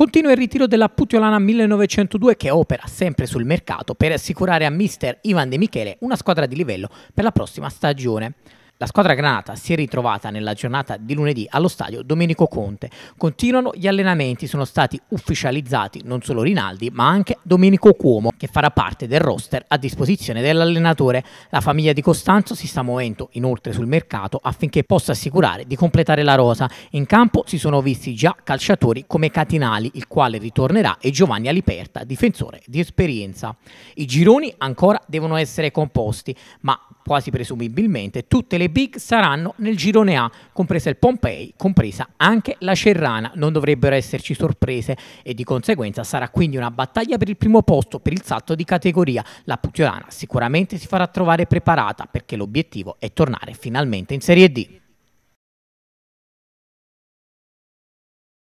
Continua il ritiro della Putiolana 1902 che opera sempre sul mercato per assicurare a mister Ivan De Michele una squadra di livello per la prossima stagione. La squadra granata si è ritrovata nella giornata di lunedì allo stadio Domenico Conte. Continuano gli allenamenti, sono stati ufficializzati non solo Rinaldi ma anche Domenico Cuomo che farà parte del roster a disposizione dell'allenatore. La famiglia di Costanzo si sta muovendo inoltre sul mercato affinché possa assicurare di completare la rosa. In campo si sono visti già calciatori come Catinali, il quale ritornerà, e Giovanni Aliperta, difensore di esperienza. I gironi ancora devono essere composti, ma quasi presumibilmente tutte le big saranno nel girone A, compresa il Pompei, compresa anche la Cerrana. Non dovrebbero esserci sorprese e di conseguenza sarà quindi una battaglia per il primo posto per il salto di categoria, la Pugliana sicuramente si farà trovare preparata perché l'obiettivo è tornare finalmente in Serie D.